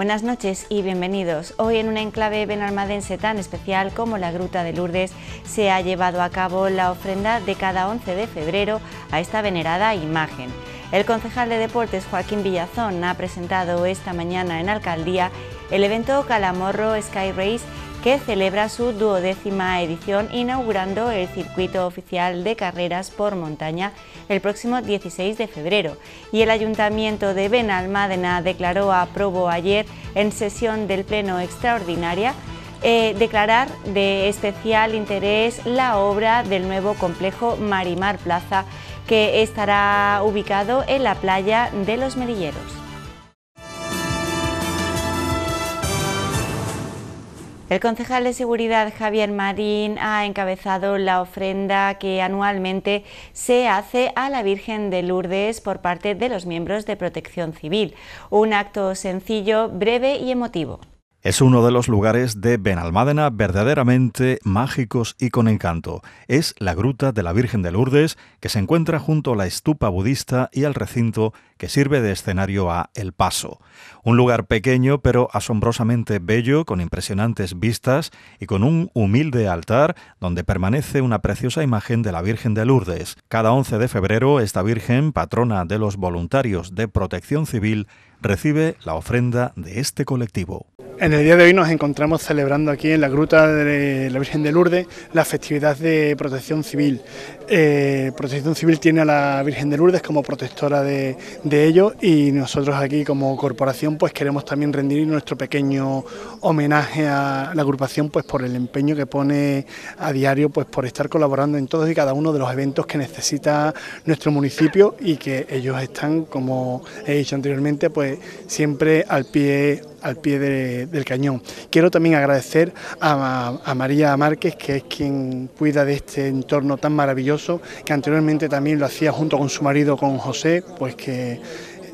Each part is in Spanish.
Buenas noches y bienvenidos. Hoy en un enclave benalmadense tan especial como la Gruta de Lourdes se ha llevado a cabo la ofrenda de cada 11 de febrero a esta venerada imagen. El concejal de deportes Joaquín Villazón ha presentado esta mañana en Alcaldía el evento Calamorro Sky Race que celebra su duodécima edición inaugurando el circuito oficial de carreras por montaña el próximo 16 de febrero. Y el Ayuntamiento de Benalmádena declaró a ayer en sesión del Pleno Extraordinaria eh, declarar de especial interés la obra del nuevo complejo Marimar Plaza que estará ubicado en la playa de los Merilleros. El concejal de Seguridad Javier Marín ha encabezado la ofrenda que anualmente se hace a la Virgen de Lourdes por parte de los miembros de Protección Civil. Un acto sencillo, breve y emotivo. Es uno de los lugares de Benalmádena verdaderamente mágicos y con encanto. Es la gruta de la Virgen de Lourdes que se encuentra junto a la estupa budista y al recinto que sirve de escenario a El Paso. Un lugar pequeño pero asombrosamente bello, con impresionantes vistas y con un humilde altar donde permanece una preciosa imagen de la Virgen de Lourdes. Cada 11 de febrero esta Virgen, patrona de los voluntarios de protección civil, recibe la ofrenda de este colectivo. En el día de hoy nos encontramos celebrando aquí en la Gruta de la Virgen de Lourdes la festividad de protección civil. Eh, Protección Civil tiene a la Virgen de Lourdes como protectora de, de y nosotros aquí como corporación pues queremos también rendir nuestro pequeño homenaje a la agrupación pues por el empeño que pone a diario pues por estar colaborando en todos y cada uno de los eventos que necesita nuestro municipio y que ellos están como he dicho anteriormente pues siempre al pie al pie del cañón. Quiero también agradecer a María Márquez, que es quien cuida de este entorno tan maravilloso que anteriormente también lo hacía junto con su marido, con José, pues que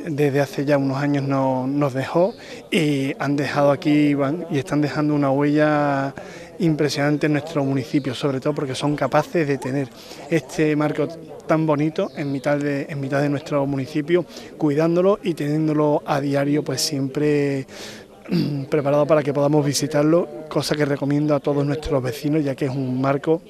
desde hace ya unos años nos dejó y han dejado aquí y están dejando una huella impresionante en nuestro municipio, sobre todo porque son capaces de tener este marco tan bonito en mitad de, en mitad de nuestro municipio, cuidándolo y teniéndolo a diario pues siempre mm, preparado para que podamos visitarlo, cosa que recomiendo a todos nuestros vecinos ya que es un marco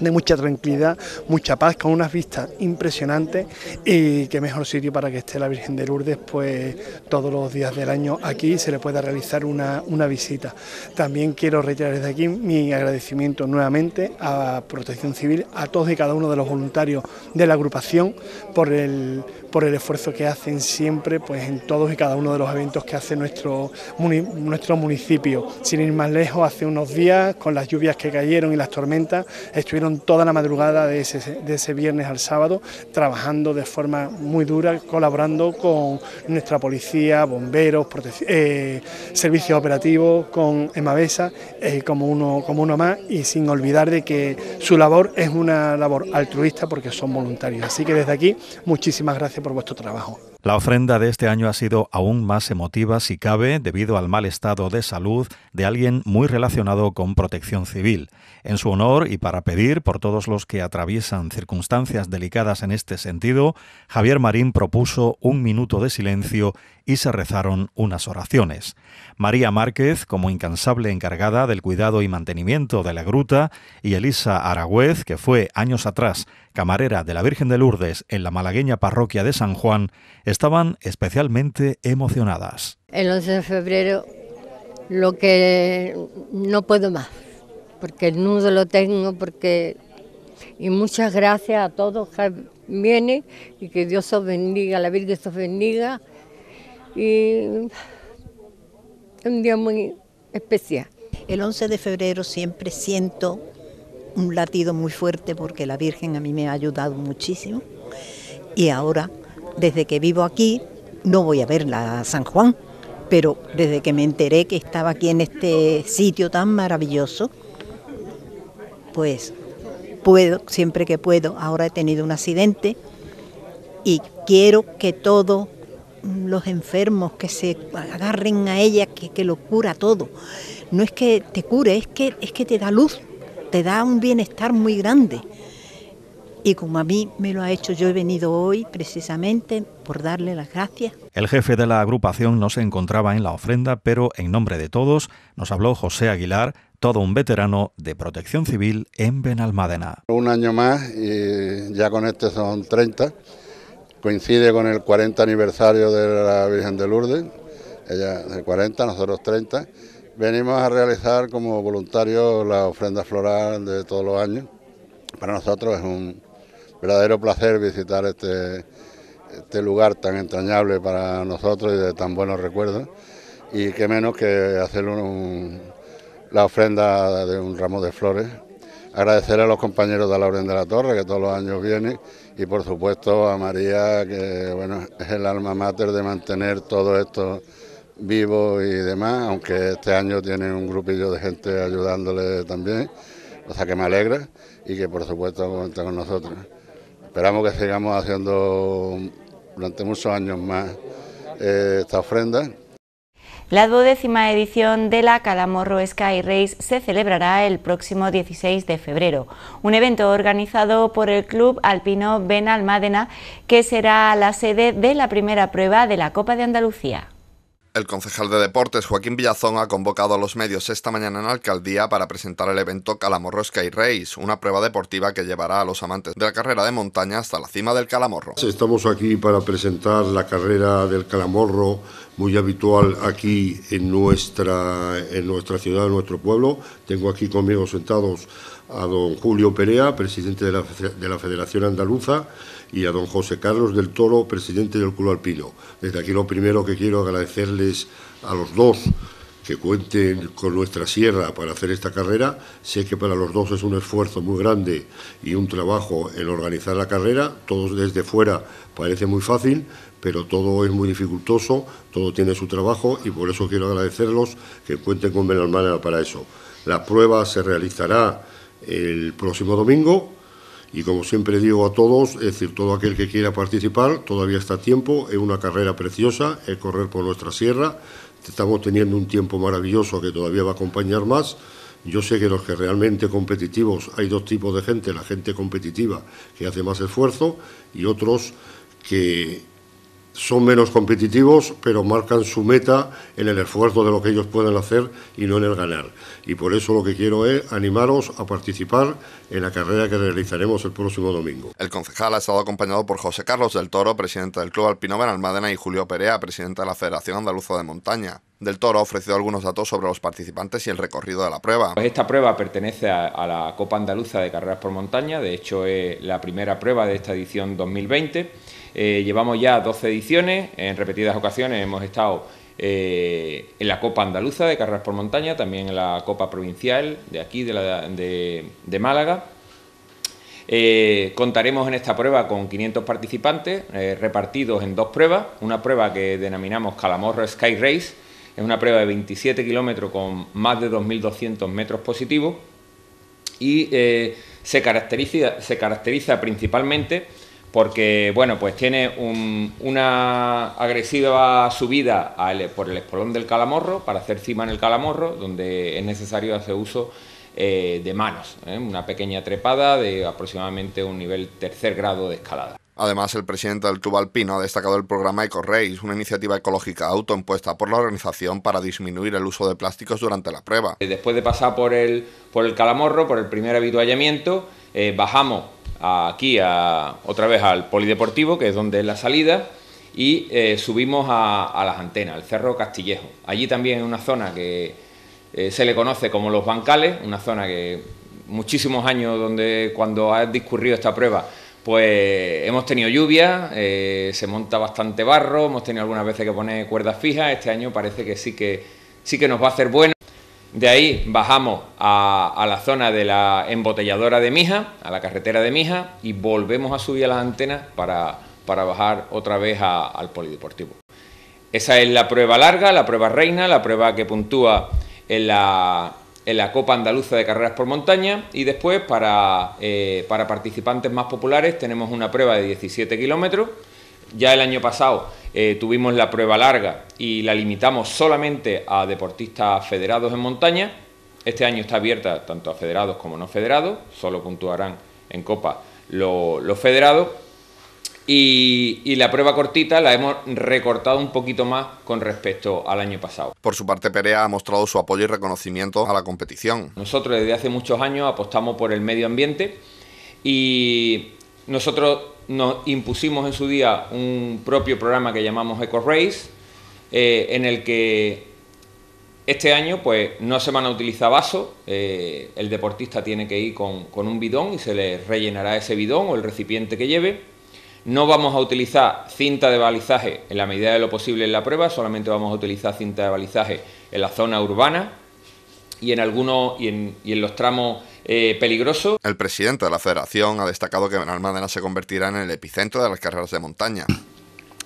de mucha tranquilidad, mucha paz, con unas vistas impresionantes y qué mejor sitio para que esté la Virgen de Lourdes, pues todos los días del año aquí se le pueda realizar una, visita. También quiero reiterar desde aquí mi agradecimiento nuevamente a Protección Civil, a todos y cada uno de los voluntarios de la agrupación por el, por el esfuerzo que hacen siempre pues en todos y cada uno de los eventos que hace nuestro, nuestro municipio. Sin ir más lejos, hace unos días, con las lluvias que cayeron y las tormentas, estuvieron toda la madrugada de ese, viernes al sábado trabajando de forma muy dura, colaborando con nuestra policía, bomberos, eh, servicios operativos, con Emavesa, eh, como, uno, como uno más, y sin olvidar de que su labor es una labor altruista porque son voluntarios. Así que desde aquí, muchísimas gracias por vuestro trabajo. La ofrenda de este año ha sido aún más emotiva, si cabe, debido al mal estado de salud de alguien muy relacionado con protección civil. En su honor y para pedir por todos los que atraviesan circunstancias delicadas en este sentido, Javier Marín propuso un minuto de silencio y se rezaron unas oraciones. María Márquez, como incansable encargada del cuidado y mantenimiento de la gruta, y Elisa Aragüez, que fue años atrás camarera de la Virgen de Lourdes en la malagueña parroquia de San Juan, estaban especialmente emocionadas. El 11 de febrero lo que no puedo más, porque el nudo lo tengo, porque... Y muchas gracias a todos que vienen y que Dios os bendiga, la Virgen os bendiga. Y un día muy especial. El 11 de febrero siempre siento un latido muy fuerte porque la Virgen a mí me ha ayudado muchísimo. Y ahora, desde que vivo aquí, no voy a verla a San Juan, pero desde que me enteré que estaba aquí en este sitio tan maravilloso, pues puedo, siempre que puedo, ahora he tenido un accidente y quiero que todos mm, los enfermos que se agarren a ella, que, que lo cura todo. No es que te cure, es que, es que te da luz te da un bienestar muy grande. Y como a mí me lo ha hecho, yo he venido hoy precisamente por darle las gracias. El jefe de la agrupación no se encontraba en la ofrenda, pero en nombre de todos nos habló José Aguilar, todo un veterano de protección civil en Benalmádena. Un año más, y ya con este son 30, coincide con el 40 aniversario de la Virgen de Lourdes, ella de 40, nosotros 30 Venimos a realizar como voluntarios la ofrenda floral de todos los años. Para nosotros es un verdadero placer visitar este, este lugar tan entrañable para nosotros y de tan buenos recuerdos. Y qué menos que hacer la ofrenda de un ramo de flores. Agradecer a los compañeros de la Orden de la Torre que todos los años vienen y por supuesto a María que bueno, es el alma mater de mantener todo esto Vivo y demás, aunque este año tiene un grupillo de gente ayudándole también, cosa que me alegra y que por supuesto cuenta con nosotros. Esperamos que sigamos haciendo durante muchos años más eh, esta ofrenda. La duodécima edición de la Calamorro Sky Race se celebrará el próximo 16 de febrero, un evento organizado por el Club Alpino Benalmádena, que será la sede de la primera prueba de la Copa de Andalucía. El concejal de Deportes, Joaquín Villazón, ha convocado a los medios esta mañana en la alcaldía para presentar el evento Calamorro y Race, una prueba deportiva que llevará a los amantes de la carrera de montaña hasta la cima del Calamorro. Estamos aquí para presentar la carrera del Calamorro, muy habitual aquí en nuestra, en nuestra ciudad, en nuestro pueblo. Tengo aquí conmigo sentados a don Julio Perea, presidente de la, de la Federación Andaluza y a don José Carlos del Toro, presidente del Club Alpino. Desde aquí lo primero que quiero agradecerles a los dos que cuenten con nuestra sierra para hacer esta carrera. Sé que para los dos es un esfuerzo muy grande y un trabajo en organizar la carrera. Todos desde fuera parece muy fácil, pero todo es muy dificultoso, todo tiene su trabajo y por eso quiero agradecerlos que cuenten con Benalmana para eso. La prueba se realizará el próximo domingo y como siempre digo a todos, es decir, todo aquel que quiera participar, todavía está a tiempo, es una carrera preciosa, es correr por nuestra sierra, estamos teniendo un tiempo maravilloso que todavía va a acompañar más. Yo sé que los que realmente competitivos, hay dos tipos de gente, la gente competitiva que hace más esfuerzo y otros que son menos competitivos, pero marcan su meta en el esfuerzo de lo que ellos pueden hacer y no en el ganar. Y por eso lo que quiero es animaros a participar en la carrera que realizaremos el próximo domingo. El concejal ha estado acompañado por José Carlos del Toro, presidente del Club Alpino Benalmádena, y Julio Perea, presidente de la Federación Andaluza de Montaña. Del Toro ha ofrecido algunos datos sobre los participantes y el recorrido de la prueba. Pues esta prueba pertenece a, la Copa Andaluza de Carreras por Montaña, de hecho es la primera prueba de esta edición 2020 eh, llevamos ya 12 ediciones, en repetidas ocasiones hemos estado eh, en la Copa Andaluza de Carreras por Montaña, también en la Copa Provincial de aquí, de, Málaga. Eh, contaremos en esta prueba con 500 participantes repartidos en dos pruebas. Una prueba que denominamos Calamorro Sky Race, es una prueba de 27 kilómetros con más de 2.200 metros positivos y se caracteriza, se caracteriza principalmente porque bueno, pues tiene una agresiva subida por el espolón del calamorro para hacer cima en el calamorro, donde es necesario hacer uso eh, de manos, ¿eh? una pequeña trepada de aproximadamente un nivel tercer grado de escalada. Además, el presidente del Club Alpino ha destacado el programa Race... una iniciativa ecológica autoimpuesta por la organización para disminuir el uso de plásticos durante la prueba. Después de pasar por el, por el calamorro, por el primer avituallamiento, eh, bajamos aquí a, otra vez al polideportivo, que es donde es la salida, y eh, subimos a, las antenas, al Cerro Castillejo. Allí también es una zona que eh, se le conoce como los bancales, una zona que muchísimos años donde cuando ha discurrido esta prueba, pues hemos tenido lluvia, eh, se monta bastante barro, hemos tenido algunas veces que poner cuerdas fijas, este año parece que sí que sí que nos va a hacer bueno. De ahí bajamos a, la zona de la embotelladora de Mija, a la carretera de Mija, y volvemos a subir a las antenas para, bajar otra vez al polideportivo. Esa es la prueba larga, la prueba reina, la prueba que puntúa en la, Copa Andaluza de Carreras por Montaña. Y después, para, eh, para participantes más populares, tenemos una prueba de 17 kilómetros. Ya el año pasado eh, tuvimos la prueba larga y la limitamos solamente a deportistas federados en montaña. Este año está abierta tanto a federados como no federados, solo puntuarán en Copa los federados. Y, y, la prueba cortita la hemos recortado un poquito más con respecto al año pasado. Por su parte, Perea ha mostrado su apoyo y reconocimiento a la competición. Nosotros desde hace muchos años apostamos por el medio ambiente y nosotros nos impusimos en su día un propio programa que llamamos Eco Race, eh, en el que este año pues, no se van a utilizar vasos, eh, el deportista tiene que ir con, un bidón y se le rellenará ese bidón o el recipiente que lleve. No vamos a utilizar cinta de balizaje en la medida de lo posible en la prueba, solamente vamos a utilizar cinta de balizaje en la zona urbana y en algunos y en, y en los tramos eh, peligroso. El presidente de la federación ha destacado que Benalmádena se convertirá en el epicentro de las carreras de montaña.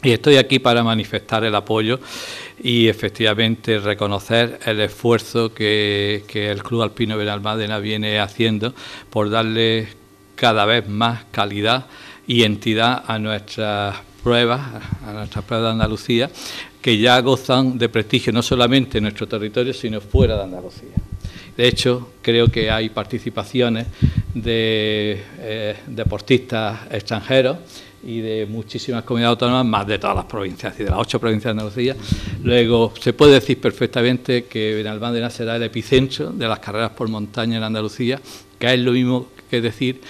Y estoy aquí para manifestar el apoyo y efectivamente reconocer el esfuerzo que, que el Club Alpino Benalmádena viene haciendo por darle cada vez más calidad y entidad a nuestras pruebas, a nuestras pruebas de Andalucía, que ya gozan de prestigio no solamente en nuestro territorio, sino fuera de Andalucía. De hecho, creo que hay participaciones de eh, deportistas extranjeros y de muchísimas comunidades autónomas, más de todas las provincias, y de las ocho provincias de Andalucía. Luego, se puede decir perfectamente que Benalmádena será el epicentro de las carreras por montaña en Andalucía, que es lo mismo que decir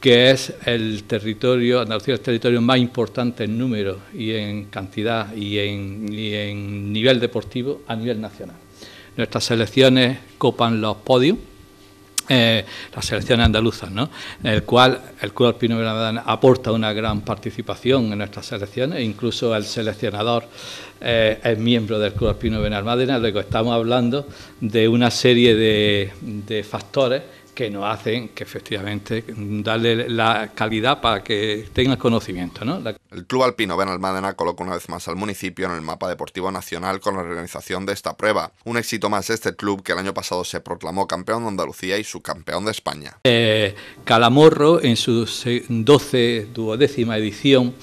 que es el territorio, Andalucía es el territorio más importante en número y en cantidad y en nivel deportivo a nivel nacional nuestras selecciones copan los podios. Eh, las selecciones andaluzas, ¿no? En el cual el Club Alpino Granadana aporta una gran participación en nuestras selecciones, incluso el seleccionador eh, es miembro del Club de ...lo que estamos hablando de una serie de, de factores que nos hacen que efectivamente darle la calidad para que tengan conocimiento. ¿no? El Club Alpino Benalmádena coloca una vez más al municipio en el mapa deportivo nacional con la organización de esta prueba. Un éxito más este club que el año pasado se proclamó campeón de Andalucía y subcampeón de España. Eh, Calamorro en su 12 duodécima edición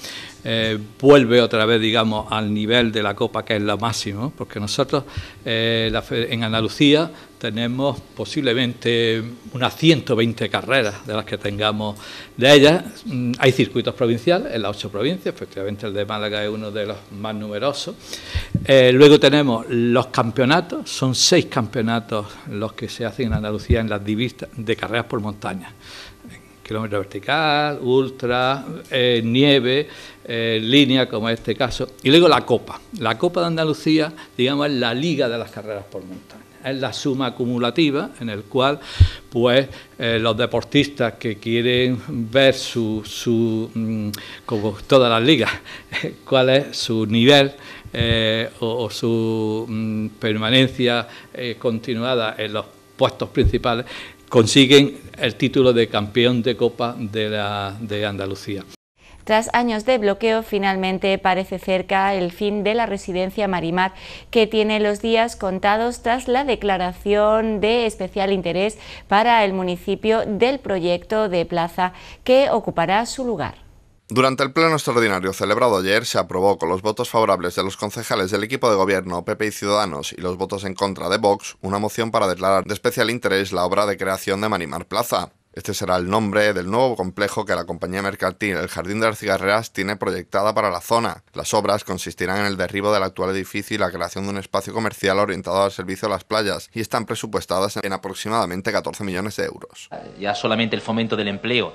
eh, vuelve otra vez, digamos, al nivel de la copa, que es lo máximo, porque nosotros eh, en Andalucía tenemos posiblemente unas 120 carreras de las que tengamos de ellas. Mm, hay circuitos provinciales en las ocho provincias, efectivamente el de Málaga es uno de los más numerosos. Eh, luego tenemos los campeonatos, son seis campeonatos los que se hacen en Andalucía en las divisas de carreras por montaña kilómetro vertical, ultra, eh, nieve, eh, línea, como en este caso. Y luego la Copa. La Copa de Andalucía, digamos, es la liga de las carreras por montaña. Es la suma acumulativa en el cual, pues, eh, los deportistas que quieren ver su, su mm, como todas las ligas, cuál es su nivel o, o, su mm, permanencia continuada en los puestos principales, consiguen el título de campeón de Copa de, Andalucía. Tras años de bloqueo, finalmente parece cerca el fin de la residencia Marimar, que tiene los días contados tras la declaración de especial interés para el municipio del proyecto de plaza que ocupará su lugar. Durante el pleno extraordinario celebrado ayer, se aprobó con los votos favorables de los concejales del equipo de gobierno PP y Ciudadanos y los votos en contra de Vox una moción para declarar de especial interés la obra de creación de Manimar Plaza. Este será el nombre del nuevo complejo que la compañía mercantil El Jardín de las Cigarreras tiene proyectada para la zona. Las obras consistirán en el derribo del actual edificio y la creación de un espacio comercial orientado al servicio de las playas y están presupuestadas en aproximadamente 14 millones de euros. Ya solamente el fomento del empleo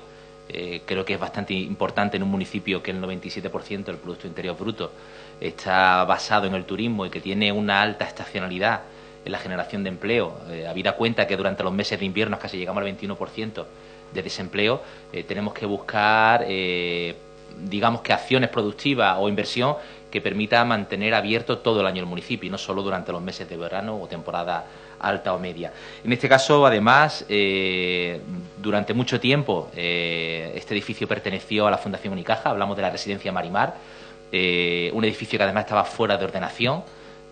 eh, creo que es bastante importante en un municipio que el 97% del Producto Interior Bruto está basado en el turismo y que tiene una alta estacionalidad en la generación de empleo. Eh, habida cuenta que durante los meses de invierno casi llegamos al 21% de desempleo, eh, tenemos que buscar, digamos que acciones productivas o inversión que permita mantener abierto todo el año el municipio y no solo durante los meses de verano o temporada alta o media. En este caso, además, eh, durante mucho tiempo eh, este edificio perteneció a la Fundación Unicaja, hablamos de la residencia Marimar, eh, un edificio que además estaba fuera de ordenación,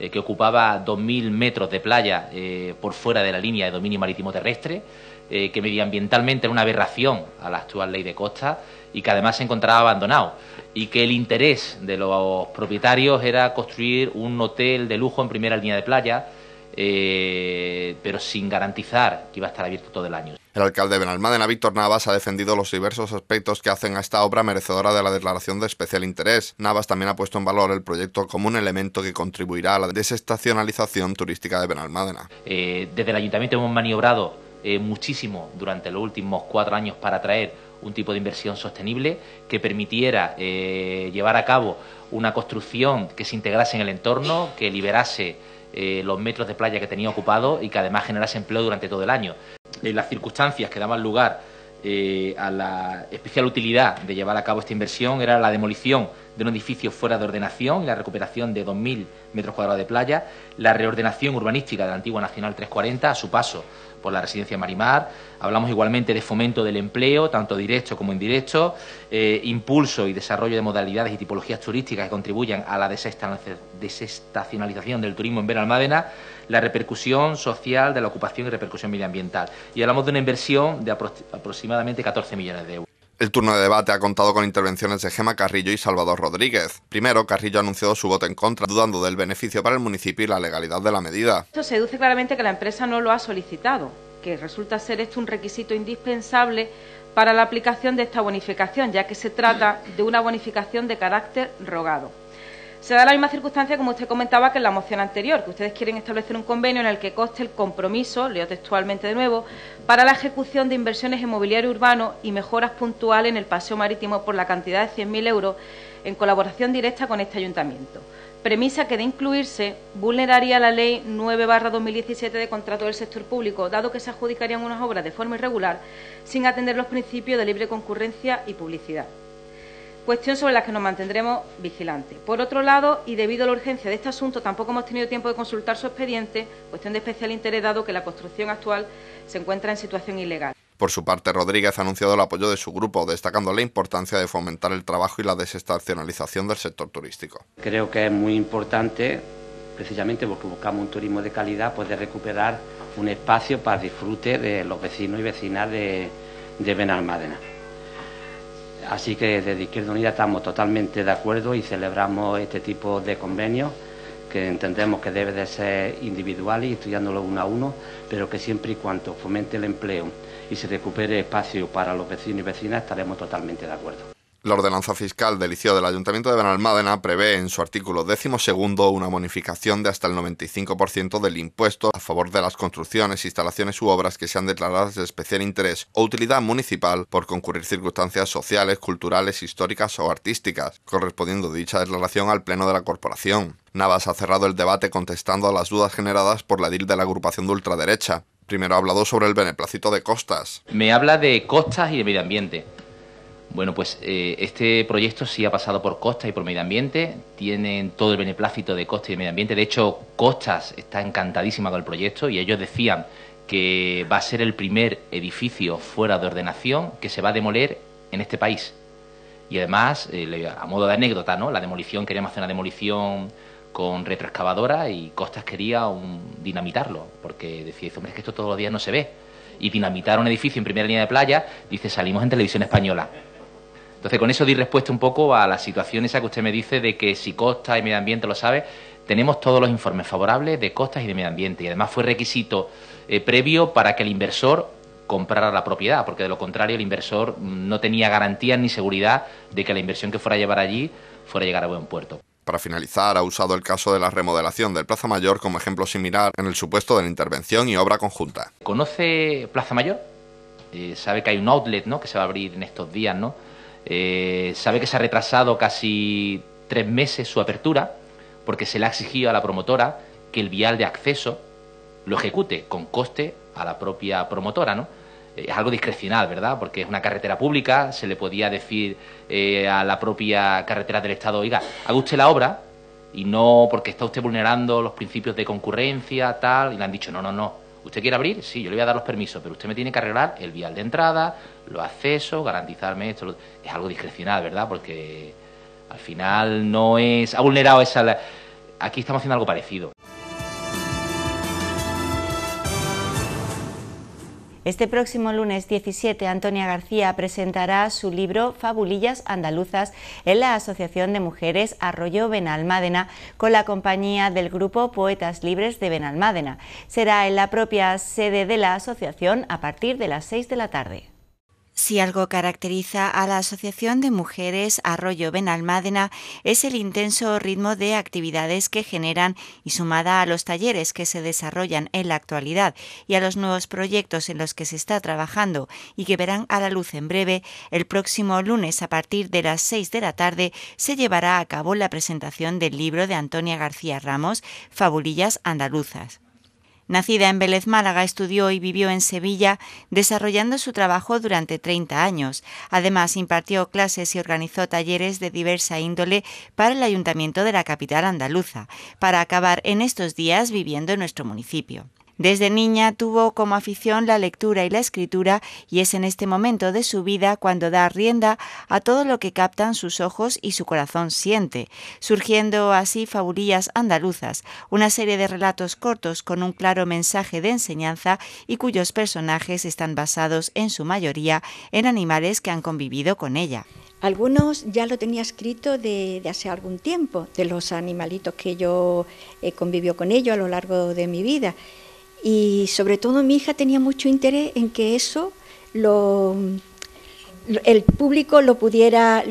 que ocupaba 2.000 metros de playa por fuera de la línea de dominio marítimo terrestre, que medioambientalmente era una aberración a la actual ley de costa y que además se encontraba abandonado y que el interés de los propietarios era construir un hotel de lujo en primera línea de playa eh, pero sin garantizar que iba a estar abierto todo el año. El alcalde de Benalmádena, Víctor Navas, ha defendido los diversos aspectos que hacen a esta obra merecedora de la declaración de especial interés. Navas también ha puesto en valor el proyecto como un elemento que contribuirá a la desestacionalización turística de Benalmádena. Eh, desde el ayuntamiento hemos maniobrado eh, muchísimo durante los últimos cuatro años para traer un tipo de inversión sostenible que permitiera llevar a cabo una construcción que se integrase en el entorno, que liberase eh, los metros de playa que tenía ocupado y que además generase empleo durante todo el año. las circunstancias que daban lugar eh, a la especial utilidad de llevar a cabo esta inversión era la demolición de un edificio fuera de ordenación y la recuperación de 2.000 metros cuadrados de playa, la reordenación urbanística de la antigua Nacional 340 a su paso por la residencia Marimar, hablamos igualmente de fomento del empleo, tanto directo como indirecto, eh, impulso y desarrollo de modalidades y tipologías turísticas que contribuyan a la desestacionalización del turismo en Benalmádena, la repercusión social de la ocupación y repercusión medioambiental. Y hablamos de una inversión de aproximadamente 14 millones de euros. El turno de debate ha contado con intervenciones de Gema Carrillo y Salvador Rodríguez. Primero, Carrillo ha anunciado su voto en contra, dudando del beneficio para el municipio y la legalidad de la medida. Esto seduce claramente que la empresa no lo ha solicitado, que resulta ser esto un requisito indispensable para la aplicación de esta bonificación, ya que se trata de una bonificación de carácter rogado. Se da la misma circunstancia, como usted comentaba, que en la moción anterior, que ustedes quieren establecer un convenio en el que conste el compromiso, leo textualmente de nuevo, para la ejecución de inversiones en mobiliario urbano y mejoras puntuales en el paseo marítimo por la cantidad de 100.000 euros en colaboración directa con este ayuntamiento. Premisa que de incluirse vulneraría la Ley 9-2017 de contrato del sector público, dado que se adjudicarían unas obras de forma irregular sin atender los principios de libre concurrencia y publicidad cuestión sobre la que nos mantendremos vigilantes. Por otro lado, y debido a la urgencia de este asunto, tampoco hemos tenido tiempo de consultar su expediente, cuestión de especial interés dado que la construcción actual se encuentra en situación ilegal. Por su parte, Rodríguez ha anunciado el apoyo de su grupo, destacando la importancia de fomentar el trabajo y la desestacionalización del sector turístico. Creo que es muy importante, precisamente porque buscamos un turismo de calidad, ...pues de recuperar un espacio para disfrute de los vecinos y vecinas de Benalmádena. Así que desde Izquierda Unida estamos totalmente de acuerdo y celebramos este tipo de convenios que entendemos que debe de ser individual y estudiándolo uno a uno, pero que siempre y cuando fomente el empleo y se recupere espacio para los vecinos y vecinas estaremos totalmente de acuerdo. La ordenanza fiscal del del Ayuntamiento de Benalmádena prevé en su artículo décimo segundo una bonificación de hasta el 95% del impuesto a favor de las construcciones, instalaciones u obras que sean declaradas de especial interés o utilidad municipal por concurrir circunstancias sociales, culturales, históricas o artísticas, correspondiendo dicha declaración al Pleno de la Corporación. Navas ha cerrado el debate contestando a las dudas generadas por la DIL de la agrupación de ultraderecha. Primero ha hablado sobre el beneplácito de costas. Me habla de costas y de medio ambiente bueno, pues eh, este proyecto sí ha pasado por Costa y por Medio Ambiente, tienen todo el beneplácito de Costa y de Medio Ambiente, de hecho Costas está encantadísima con el proyecto y ellos decían que va a ser el primer edificio fuera de ordenación que se va a demoler en este país. Y además, eh, a modo de anécdota, ¿no? La demolición, queríamos hacer una demolición con retroexcavadora y Costas quería dinamitarlo, porque decía, hombre, es que esto todos los días no se ve. Y dinamitar un edificio en primera línea de playa, dice, salimos en televisión española. Entonces, con eso di respuesta un poco a la situación esa que usted me dice de que si costa y medio ambiente lo sabe, tenemos todos los informes favorables de costas y de medio ambiente. Y además fue requisito eh, previo para que el inversor comprara la propiedad, porque de lo contrario el inversor mm, no tenía garantías ni seguridad de que la inversión que fuera a llevar allí fuera a llegar a buen puerto. Para finalizar, ha usado el caso de la remodelación del Plaza Mayor como ejemplo similar en el supuesto de la intervención y obra conjunta. ¿Conoce Plaza Mayor? Eh, sabe que hay un outlet que se va a abrir en estos días, ¿no? Eh, sabe que se ha retrasado casi tres meses su apertura porque se le ha exigido a la promotora que el vial de acceso lo ejecute con coste a la propia promotora, ¿no? Eh, es algo discrecional, ¿verdad? Porque es una carretera pública, se le podía decir eh, a la propia carretera del Estado, oiga, haga usted la obra y no porque está usted vulnerando los principios de concurrencia, tal, y le han dicho, no, no, no, ¿Usted quiere abrir? Sí, yo le voy a dar los permisos, pero usted me tiene que arreglar el vial de entrada, los accesos, garantizarme esto. Es algo discrecional, ¿verdad? Porque al final no es... Ha vulnerado esa... Aquí estamos haciendo algo parecido. Este próximo lunes 17, Antonia García presentará su libro Fabulillas Andaluzas en la Asociación de Mujeres Arroyo Benalmádena con la compañía del grupo Poetas Libres de Benalmádena. Será en la propia sede de la asociación a partir de las 6 de la tarde. Si algo caracteriza a la Asociación de Mujeres Arroyo Benalmádena es el intenso ritmo de actividades que generan y sumada a los talleres que se desarrollan en la actualidad y a los nuevos proyectos en los que se está trabajando y que verán a la luz en breve, el próximo lunes a partir de las 6 de la tarde se llevará a cabo la presentación del libro de Antonia García Ramos, Fabulillas Andaluzas. Nacida en Vélez Málaga, estudió y vivió en Sevilla, desarrollando su trabajo durante 30 años. Además, impartió clases y organizó talleres de diversa índole para el ayuntamiento de la capital andaluza, para acabar en estos días viviendo en nuestro municipio. Desde niña tuvo como afición la lectura y la escritura y es en este momento de su vida cuando da rienda a todo lo que captan sus ojos y su corazón siente, surgiendo así Fabulillas andaluzas, una serie de relatos cortos con un claro mensaje de enseñanza y cuyos personajes están basados en su mayoría en animales que han convivido con ella. Algunos ya lo tenía escrito de, hace algún tiempo, de los animalitos que yo eh, convivió con ellos a lo largo de mi vida. Y sobre todo mi hija tenía mucho interés en que eso lo, el público lo pudiera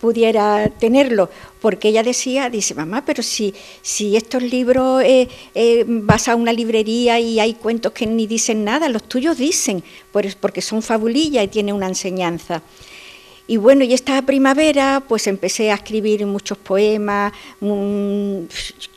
pudiera tenerlo, porque ella decía, dice, mamá, pero si, estos libros eh, eh, vas a una librería y hay cuentos que ni dicen nada, los tuyos dicen, pues porque son fabulillas y tienen una enseñanza. Y bueno, y esta primavera pues empecé a escribir muchos poemas, yo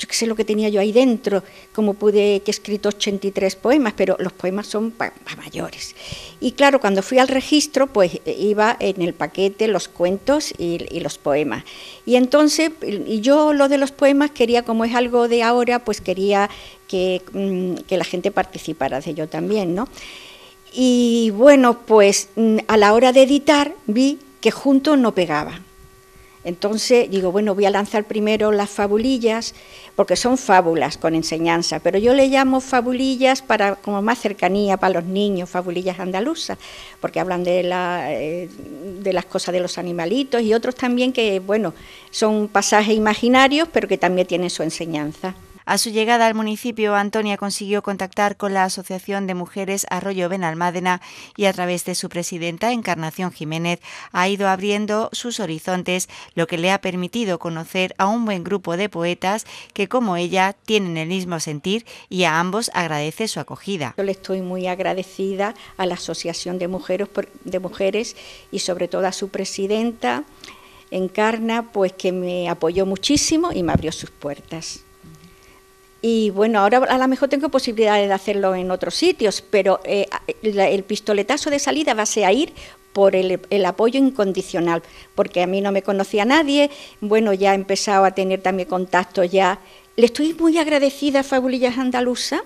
qué sé lo que tenía yo ahí dentro, como pude, que he escrito 83 poemas, pero los poemas son para mayores. Y claro, cuando fui al registro pues eh, iba en el paquete los cuentos y, los poemas. Y entonces, y yo lo de los poemas quería, como es algo de ahora, pues quería que, mm, que la gente participara de ello también, ¿no? Y bueno, pues mm, a la hora de editar vi que juntos no pegaban. Entonces digo, bueno, voy a lanzar primero las fabulillas, porque son fábulas con enseñanza, pero yo le llamo fabulillas para como más cercanía para los niños, fabulillas andaluzas, porque hablan de, eh, de las cosas de los animalitos y otros también que, bueno, son pasajes imaginarios, pero que también tienen su enseñanza. A su llegada al municipio, Antonia consiguió contactar con la Asociación de Mujeres Arroyo Benalmádena y a través de su presidenta, Encarnación Jiménez, ha ido abriendo sus horizontes, lo que le ha permitido conocer a un buen grupo de poetas que, como ella, tienen el mismo sentir y a ambos agradece su acogida. Yo le estoy muy agradecida a la Asociación de Mujeres, de Mujeres y sobre todo a su presidenta, Encarna, pues que me apoyó muchísimo y me abrió sus puertas. Y bueno, ahora a lo mejor tengo posibilidades de hacerlo en otros sitios, pero eh, el pistoletazo de salida va a ser ir por el, apoyo incondicional, porque a mí no me conocía nadie, bueno, ya he empezado a tener también contacto ya. Le estoy muy agradecida a Fabulillas Andaluza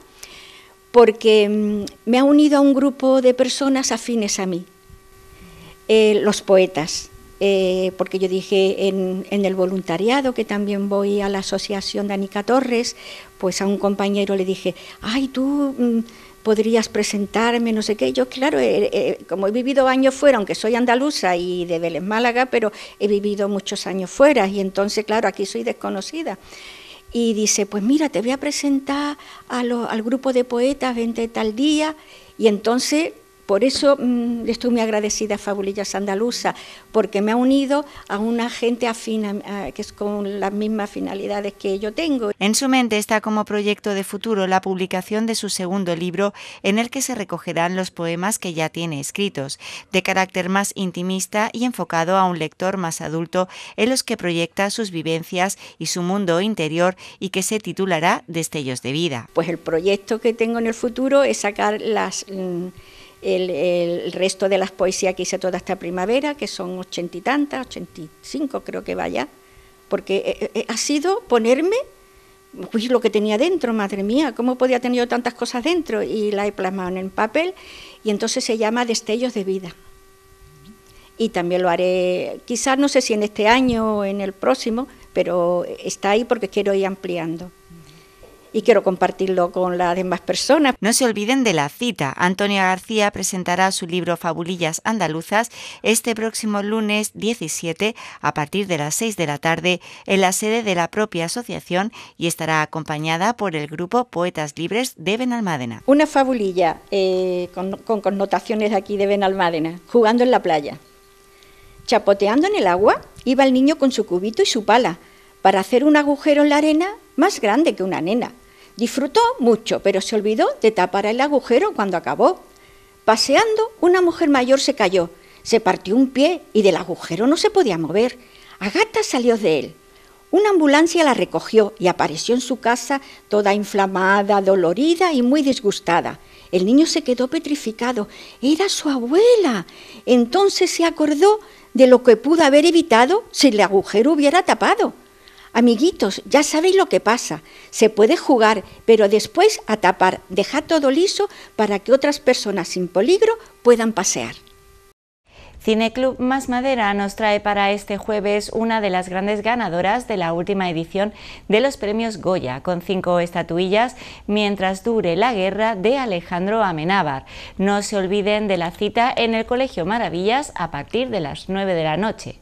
porque mm, me ha unido a un grupo de personas afines a mí, eh, los poetas eh, porque yo dije en, el voluntariado, que también voy a la asociación de Anica Torres, pues a un compañero le dije, ay, tú... Mm, podrías presentarme, no sé qué. Yo, claro, eh, eh, como he vivido años fuera, aunque soy andaluza y de Vélez Málaga, pero he vivido muchos años fuera y entonces, claro, aquí soy desconocida. Y dice, pues mira, te voy a presentar al grupo de poetas, vente tal día. Y entonces por eso mm, estoy muy agradecida a Fabulillas Andaluza, porque me ha unido a una gente afina, que es con las mismas finalidades que yo tengo. En su mente está como proyecto de futuro la publicación de su segundo libro, en el que se recogerán los poemas que ya tiene escritos, de carácter más intimista y enfocado a un lector más adulto, en los que proyecta sus vivencias y su mundo interior y que se titulará Destellos de Vida. Pues el proyecto que tengo en el futuro es sacar las... Mm, el, resto de las poesías que hice toda esta primavera, que son ochenta y tantas, ochenta y cinco creo que vaya, porque eh, eh, eh, ha sido ponerme lo que tenía dentro, madre mía, cómo podía tener yo tantas cosas dentro y la he plasmado en el papel y entonces se llama Destellos de vida. Y también lo haré, quizás no sé si en este año o en el próximo, pero está ahí porque quiero ir ampliando y quiero compartirlo con las demás personas. No se olviden de la cita. Antonia García presentará su libro Fabulillas Andaluzas este próximo lunes 17 a partir de las 6 de la tarde en la sede de la propia asociación y estará acompañada por el grupo Poetas Libres de Benalmádena. Una fabulilla eh, con, con connotaciones aquí de Benalmádena, jugando en la playa. Chapoteando en el agua, iba el niño con su cubito y su pala para hacer un agujero en la arena más grande que una nena. Disfrutó mucho, pero se olvidó de tapar el agujero cuando acabó. Paseando, una mujer mayor se cayó, se partió un pie y del agujero no se podía mover. Agata salió de él. Una ambulancia la recogió y apareció en su casa toda inflamada, dolorida y muy disgustada. El niño se quedó petrificado. Era su abuela. Entonces se acordó de lo que pudo haber evitado si el agujero hubiera tapado. Amiguitos, ya sabéis lo que pasa. Se puede jugar, pero después a tapar, dejar todo liso para que otras personas sin peligro puedan pasear. Cineclub Más Madera nos trae para este jueves una de las grandes ganadoras de la última edición de los premios Goya, con cinco estatuillas, mientras dure la guerra de Alejandro Amenábar. No se olviden de la cita en el Colegio Maravillas a partir de las 9 de la noche.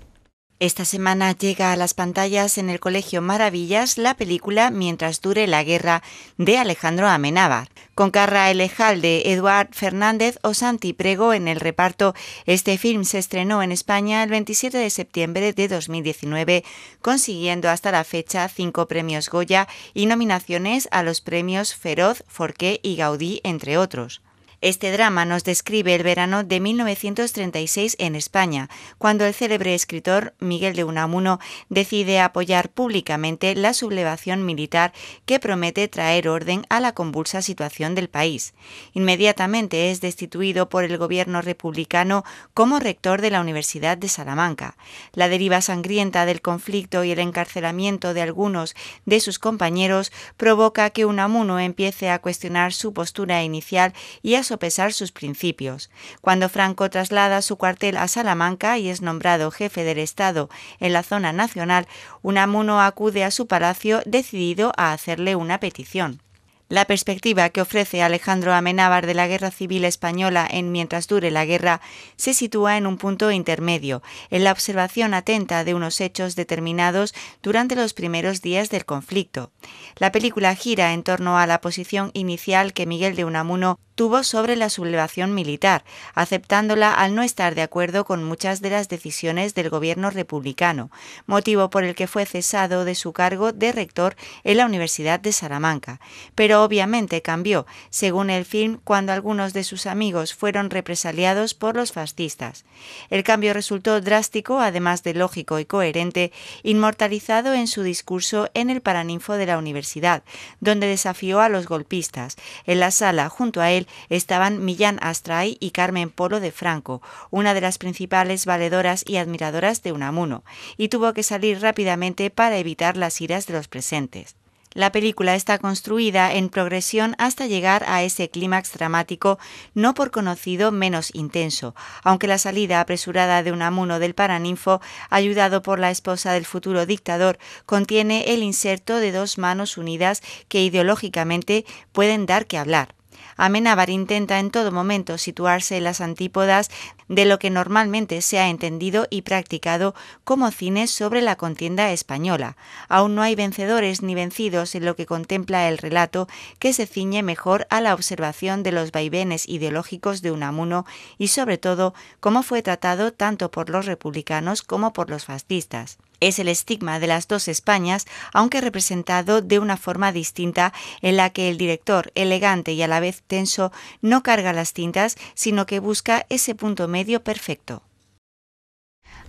Esta semana llega a las pantallas en el Colegio Maravillas la película Mientras dure la guerra de Alejandro Amenábar, con Carra de Eduard Fernández o Santi Prego en el reparto. Este film se estrenó en España el 27 de septiembre de 2019, consiguiendo hasta la fecha cinco premios Goya y nominaciones a los premios Feroz, Forqué y Gaudí, entre otros. Este drama nos describe el verano de 1936 en España, cuando el célebre escritor Miguel de Unamuno decide apoyar públicamente la sublevación militar que promete traer orden a la convulsa situación del país. Inmediatamente es destituido por el gobierno republicano como rector de la Universidad de Salamanca. La deriva sangrienta del conflicto y el encarcelamiento de algunos de sus compañeros provoca que Unamuno empiece a cuestionar su postura inicial y a pesar sus principios. Cuando Franco traslada su cuartel a Salamanca y es nombrado jefe del Estado en la zona nacional, Unamuno acude a su palacio decidido a hacerle una petición. La perspectiva que ofrece Alejandro Amenábar de la guerra civil española en Mientras dure la guerra se sitúa en un punto intermedio, en la observación atenta de unos hechos determinados durante los primeros días del conflicto. La película gira en torno a la posición inicial que Miguel de Unamuno tuvo sobre la sublevación militar, aceptándola al no estar de acuerdo con muchas de las decisiones del gobierno republicano, motivo por el que fue cesado de su cargo de rector en la Universidad de Salamanca. Pero obviamente cambió, según el film, cuando algunos de sus amigos fueron represaliados por los fascistas. El cambio resultó drástico, además de lógico y coherente, inmortalizado en su discurso en el Paraninfo de la Universidad, donde desafió a los golpistas. En la sala, junto a él, estaban Millán Astray y Carmen Polo de Franco, una de las principales valedoras y admiradoras de Unamuno, y tuvo que salir rápidamente para evitar las iras de los presentes. La película está construida en progresión hasta llegar a ese clímax dramático no por conocido menos intenso, aunque la salida apresurada de Unamuno del Paraninfo, ayudado por la esposa del futuro dictador, contiene el inserto de dos manos unidas que ideológicamente pueden dar que hablar. Amenábar intenta en todo momento situarse en las antípodas de lo que normalmente se ha entendido y practicado como cine sobre la contienda española. Aún no hay vencedores ni vencidos en lo que contempla el relato que se ciñe mejor a la observación de los vaivenes ideológicos de Unamuno y sobre todo cómo fue tratado tanto por los republicanos como por los fascistas. Es el estigma de las dos Españas, aunque representado de una forma distinta en la que el director, elegante y a la vez tenso, no carga las tintas, sino que busca ese punto medio perfecto.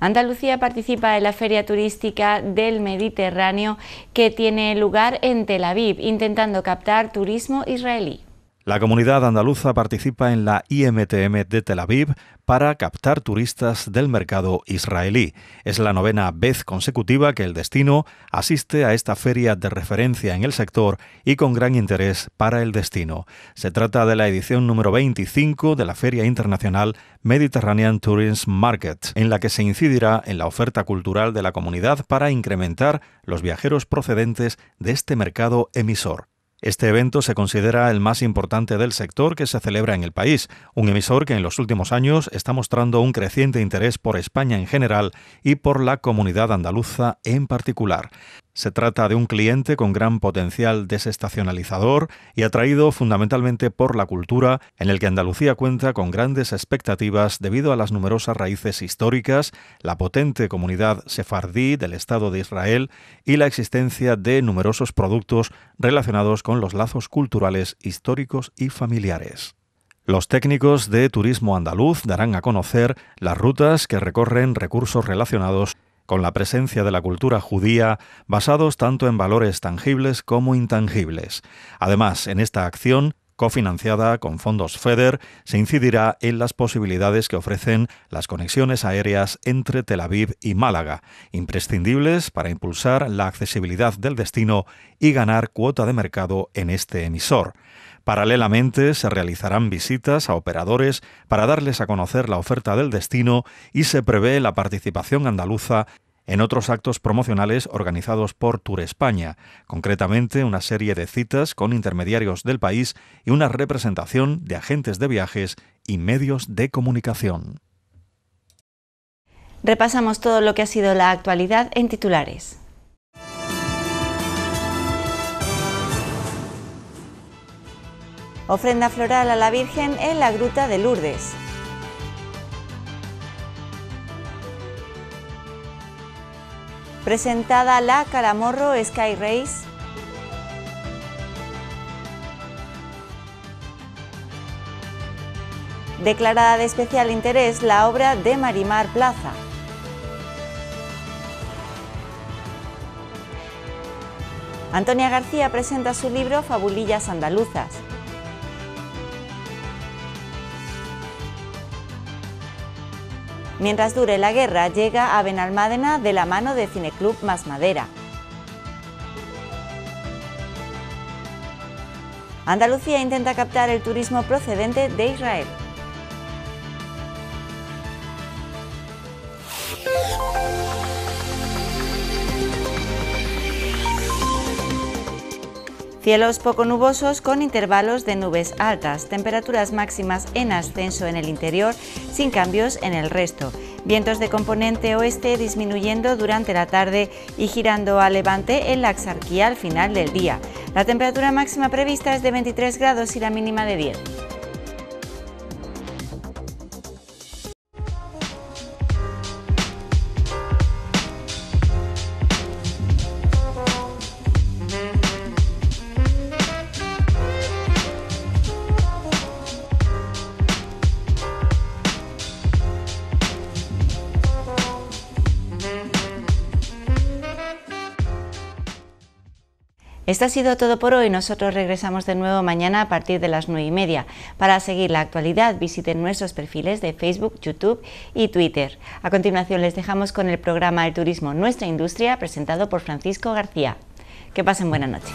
Andalucía participa en la Feria Turística del Mediterráneo que tiene lugar en Tel Aviv, intentando captar turismo israelí. La comunidad andaluza participa en la IMTM de Tel Aviv para captar turistas del mercado israelí. Es la novena vez consecutiva que el destino asiste a esta feria de referencia en el sector y con gran interés para el destino. Se trata de la edición número 25 de la Feria Internacional Mediterranean Tourism Market, en la que se incidirá en la oferta cultural de la comunidad para incrementar los viajeros procedentes de este mercado emisor. Este evento se considera el más importante del sector que se celebra en el país, un emisor que en los últimos años está mostrando un creciente interés por España en general y por la comunidad andaluza en particular. Se trata de un cliente con gran potencial desestacionalizador y atraído fundamentalmente por la cultura, en el que Andalucía cuenta con grandes expectativas debido a las numerosas raíces históricas, la potente comunidad sefardí del Estado de Israel y la existencia de numerosos productos relacionados con los lazos culturales, históricos y familiares. Los técnicos de Turismo Andaluz darán a conocer las rutas que recorren recursos relacionados con la presencia de la cultura judía, basados tanto en valores tangibles como intangibles. Además, en esta acción, cofinanciada con fondos FEDER, se incidirá en las posibilidades que ofrecen las conexiones aéreas entre Tel Aviv y Málaga, imprescindibles para impulsar la accesibilidad del destino y ganar cuota de mercado en este emisor. Paralelamente se realizarán visitas a operadores para darles a conocer la oferta del destino y se prevé la participación andaluza en otros actos promocionales organizados por Tour España, concretamente una serie de citas con intermediarios del país y una representación de agentes de viajes y medios de comunicación. Repasamos todo lo que ha sido la actualidad en titulares. Ofrenda floral a la Virgen en la Gruta de Lourdes. Presentada la Calamorro Sky Race. Declarada de especial interés la obra de Marimar Plaza. Antonia García presenta su libro Fabulillas Andaluzas. Mientras dure la guerra, llega a Benalmádena de la mano de Cineclub Más Madera. Andalucía intenta captar el turismo procedente de Israel. Cielos poco nubosos con intervalos de nubes altas, temperaturas máximas en ascenso en el interior, sin cambios en el resto. Vientos de componente oeste disminuyendo durante la tarde y girando a levante en la axarquía al final del día. La temperatura máxima prevista es de 23 grados y la mínima de 10. Esto ha sido todo por hoy. Nosotros regresamos de nuevo mañana a partir de las 9 y media. Para seguir la actualidad, visiten nuestros perfiles de Facebook, YouTube y Twitter. A continuación les dejamos con el programa El Turismo, Nuestra Industria, presentado por Francisco García. Que pasen buena noche.